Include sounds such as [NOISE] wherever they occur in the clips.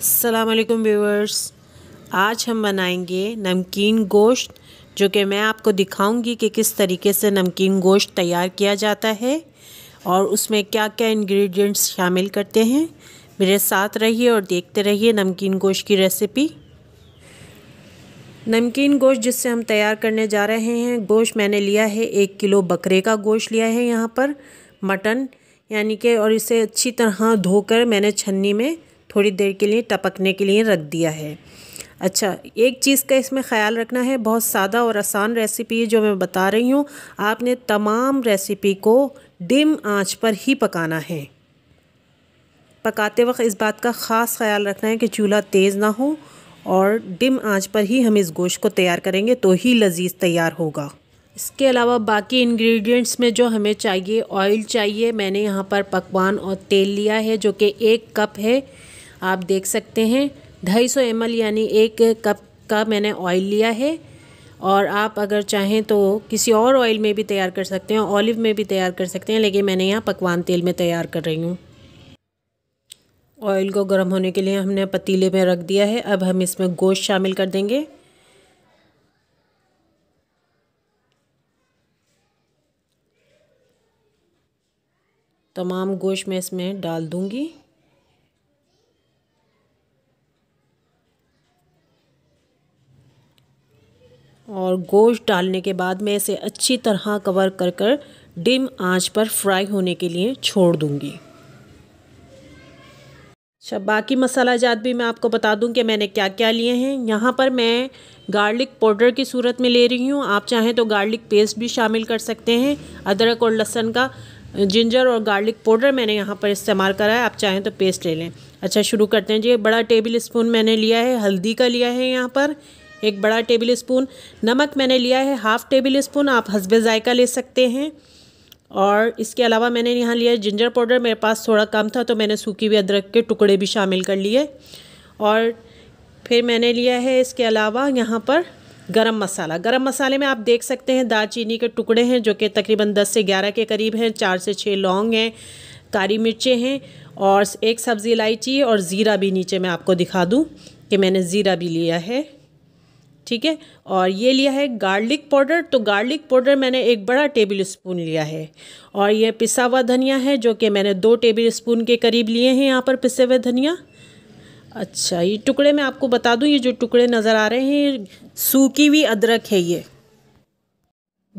अल्लाम व्यूवर्स आज हम बनाएंगे नमकीन गोश्त जो कि मैं आपको दिखाऊंगी कि किस तरीके से नमकीन गोश्त तैयार किया जाता है और उसमें क्या क्या इंग्रेडिएंट्स शामिल करते हैं मेरे साथ रहिए और देखते रहिए नमकीन गोश्त की रेसिपी नमकीन गोश्त जिससे हम तैयार करने जा रहे हैं गोश्त मैंने लिया है एक किलो बकरे का गोश्त लिया है यहाँ पर मटन यानी कि और इसे अच्छी तरह धोकर मैंने छन्नी में थोड़ी देर के लिए टपकने के लिए रख दिया है अच्छा एक चीज़ का इसमें ख्याल रखना है बहुत सादा और आसान रेसिपी जो मैं बता रही हूँ आपने तमाम रेसिपी को डिम आंच पर ही पकाना है पकाते वक्त इस बात का ख़ास ख्याल रखना है कि चूल्हा तेज़ ना हो और डिम आंच पर ही हम इस गोश्त को तैयार करेंगे तो ही लजीज तैयार होगा इसके अलावा बाकी इंग्रेडिएंट्स में जो हमें चाहिए ऑयल चाहिए मैंने यहाँ पर पकवान और तेल लिया है जो कि एक कप है आप देख सकते हैं 250 सौ यानी एक कप का मैंने ऑयल लिया है और आप अगर चाहें तो किसी और ऑयल में भी तैयार कर सकते हैं ऑलिव में भी तैयार कर सकते हैं लेकिन मैंने यहाँ पकवान तेल में तैयार कर रही हूँ ऑयल को गर्म होने के लिए हमने पतीले में रख दिया है अब हम इसमें गोश्त शामिल कर देंगे तमाम गोश्त मैं इसमें डाल दूँगी और गोश्त डालने के बाद मैं इसे अच्छी तरह कवर कर कर डिम आंच पर फ्राई होने के लिए छोड़ दूँगी अच्छा बाकी मसाला जात भी मैं आपको बता दूं कि मैंने क्या क्या लिए हैं यहाँ पर मैं गार्लिक पाउडर की सूरत में ले रही हूँ आप चाहें तो गार्लिक पेस्ट भी शामिल कर सकते हैं अदरक और लहसन का जिंजर और गार्लिक पाउडर मैंने यहाँ पर इस्तेमाल करा है आप चाहें तो पेस्ट ले लें अच्छा शुरू करते हैं जी बड़ा टेबल स्पून मैंने लिया है हल्दी का लिया है यहाँ पर एक बड़ा टेबल स्पून नमक मैंने लिया है हाफ़ टेबल स्पून आप हसबे ज़ायका ले सकते हैं और इसके अलावा मैंने यहाँ लिया जिंजर पाउडर मेरे पास थोड़ा कम था तो मैंने सूखी हुई अदरक के टुकड़े भी शामिल कर लिए और फिर मैंने लिया है इसके अलावा यहाँ पर गरम मसाला गरम मसाले में आप देख सकते हैं दालचीनी के टुकड़े हैं जो कि तकरीबन 10 से 11 के करीब हैं चार से छः लौंग हैं कारी मिर्चें हैं और एक सब्ज़ी इलायची और ज़ीरा भी नीचे मैं आपको दिखा दूँ कि मैंने ज़ीरा भी लिया है ठीक है और ये लिया है गार्लिक पाउडर तो गार्लिक पाउडर मैंने एक बड़ा टेबल स्पून लिया है और ये पिसा हुआ धनिया है जो कि मैंने दो टेबल स्पून के करीब लिए हैं यहाँ पर पिसे हुए धनिया अच्छा ये टुकड़े मैं आपको बता दूँ ये जो टुकड़े नज़र आ रहे हैं सूखी हुई अदरक है ये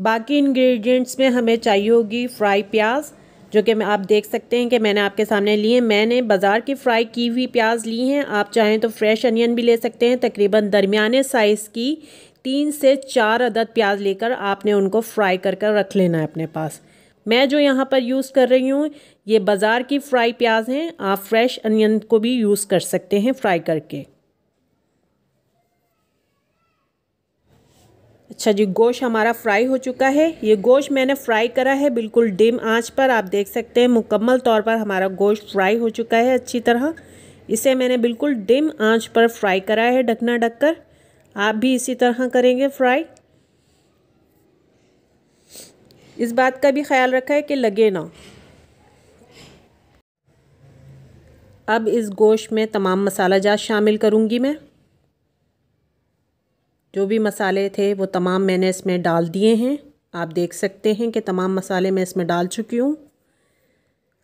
बाकी इन्ग्रीडियंट्स में हमें चाहिए होगी फ्राई प्याज जो कि आप देख सकते हैं कि मैंने आपके सामने लिए मैंने बाज़ार की फ्राई की हुई प्याज ली हैं आप चाहें तो फ्रेश अनियन भी ले सकते हैं तकरीबन दरमियाने साइज़ की तीन से चार अदद प्याज लेकर आपने उनको फ्राई कर कर रख लेना है अपने पास मैं जो यहाँ पर यूज़ कर रही हूँ ये बाज़ार की फ्राई प्याज हैं आप फ्रेश अनियन को भी यूज़ कर सकते हैं फ्राई करके अच्छा जी गोश्त हमारा फ्राई हो चुका है ये गोश्त मैंने फ्राई करा है बिल्कुल डिम आंच पर आप देख सकते हैं मुकम्मल तौर पर हमारा गोश्त फ्राई हो चुका है अच्छी तरह इसे मैंने बिल्कुल डिम आंच पर फ्राई करा है ढकना ढककर आप भी इसी तरह करेंगे फ्राई इस बात का भी ख्याल रखा है कि लगे ना अब इस गोश्त में तमाम मसाला जात शामिल करूँगी मैं जो भी मसाले थे वो तमाम मैंने इसमें डाल दिए हैं आप देख सकते हैं कि तमाम मसाले मैं इसमें डाल चुकी हूँ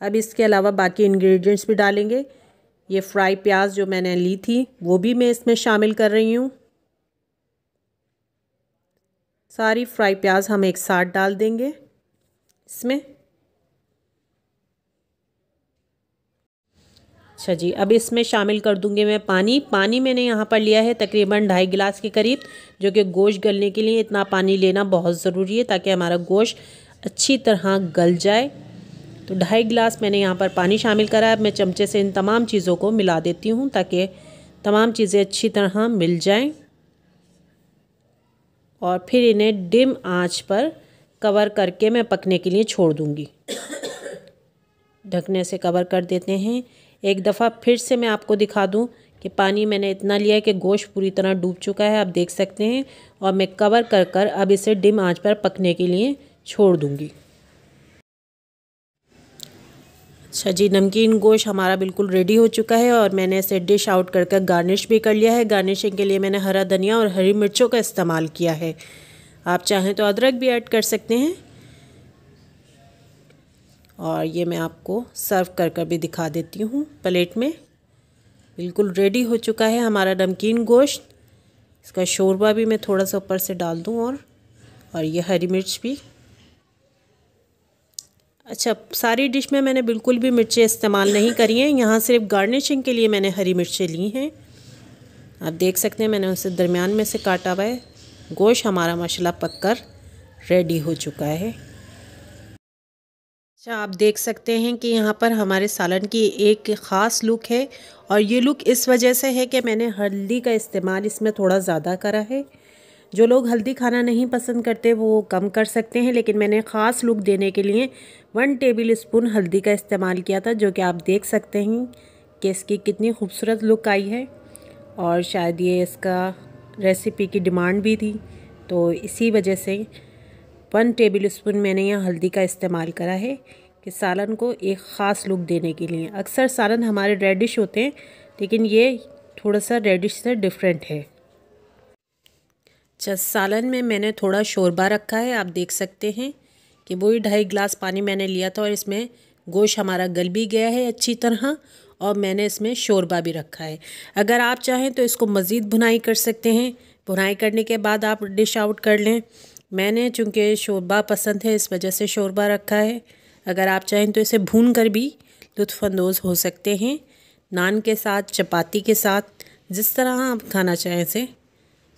अब इसके अलावा बाकी इंग्रेडिएंट्स भी डालेंगे ये फ्राई प्याज जो मैंने ली थी वो भी मैं इसमें शामिल कर रही हूँ सारी फ्राई प्याज हम एक साथ डाल देंगे इसमें अच्छा जी अब इसमें शामिल कर दूंगी मैं पानी पानी मैंने यहाँ पर लिया है तकरीबन ढाई गिलास के करीब जो कि गोश्त गलने के लिए इतना पानी लेना बहुत ज़रूरी है ताकि हमारा गोश्त अच्छी तरह गल जाए तो ढाई गिलास मैंने यहाँ पर पानी शामिल करा है मैं चमचे से इन तमाम चीज़ों को मिला देती हूँ ताकि तमाम चीज़ें अच्छी तरह मिल जाएँ और फिर इन्हें डिम आँच पर कवर करके मैं पकने के लिए छोड़ दूँगी [COUGHS] ढकने से कवर कर देते हैं एक दफ़ा फिर से मैं आपको दिखा दूँ कि पानी मैंने इतना लिया है कि गोश्त पूरी तरह डूब चुका है आप देख सकते हैं और मैं कवर कर कर अब इसे डिम आंच पर पकने के लिए छोड़ दूँगी अच्छा जी नमकीन गोश हमारा बिल्कुल रेडी हो चुका है और मैंने इसे डिश आउट कर कर गार्निश भी कर लिया है गार्निशिंग के लिए मैंने हरा धनिया और हरी मिर्चों का इस्तेमाल किया है आप चाहें तो अदरक भी ऐड कर सकते हैं और ये मैं आपको सर्व कर कर भी दिखा देती हूँ प्लेट में बिल्कुल रेडी हो चुका है हमारा नमकीन गोश्त इसका शोरबा भी मैं थोड़ा सा ऊपर से डाल दूँ और और ये हरी मिर्च भी अच्छा सारी डिश में मैंने बिल्कुल भी मिर्चें इस्तेमाल नहीं करी हैं यहाँ सिर्फ गार्निशिंग के लिए मैंने हरी मिर्चें ली हैं आप देख सकते हैं मैंने उसे दरमियान में से काटा हुआ है गोश्त हमारा मसाला पक कर रेडी हो चुका है अच्छा आप देख सकते हैं कि यहाँ पर हमारे सालन की एक ख़ास लुक है और ये लुक इस वजह से है कि मैंने हल्दी का इस्तेमाल इसमें थोड़ा ज़्यादा करा है जो लोग हल्दी खाना नहीं पसंद करते वो कम कर सकते हैं लेकिन मैंने ख़ास लुक देने के लिए वन टेबल स्पून हल्दी का इस्तेमाल किया था जो कि आप देख सकते हैं कि इसकी कितनी खूबसूरत लुक आई है और शायद ये इसका रेसिपी की डिमांड भी थी तो इसी वजह से वन टेबल स्पून मैंने यहाँ हल्दी का इस्तेमाल करा है कि सालन को एक ख़ास लुक देने के लिए अक्सर सालन हमारे रेडिश होते हैं लेकिन ये थोड़ा सा रेडिश से डिफरेंट है अच्छा सालन में मैंने थोड़ा शोरबा रखा है आप देख सकते हैं कि वही ढाई गिलास पानी मैंने लिया था और इसमें गोश हमारा गल भी गया है अच्छी तरह और मैंने इसमें शोरबा भी रखा है अगर आप चाहें तो इसको मज़ीद भुनाई कर सकते हैं भुनाई करने के बाद आप डिश आउट कर लें मैंने चूँकि शोरबा पसंद है इस वजह से शोरबा रखा है अगर आप चाहें तो इसे भून कर भी लुफानंदोज हो सकते हैं नान के साथ चपाती के साथ जिस तरह आप खाना चाहें इसे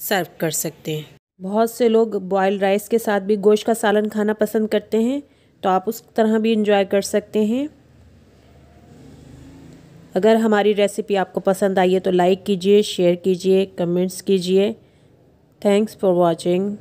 सर्व कर सकते हैं बहुत से लोग बॉयल राइस के साथ भी गोश्त का सालन खाना पसंद करते हैं तो आप उस तरह भी इंजॉय कर सकते हैं अगर हमारी रेसिपी आपको पसंद आई है तो लाइक कीजिए शेयर कीजिए कमेंट्स कीजिए थैंक्स फॉर वॉचिंग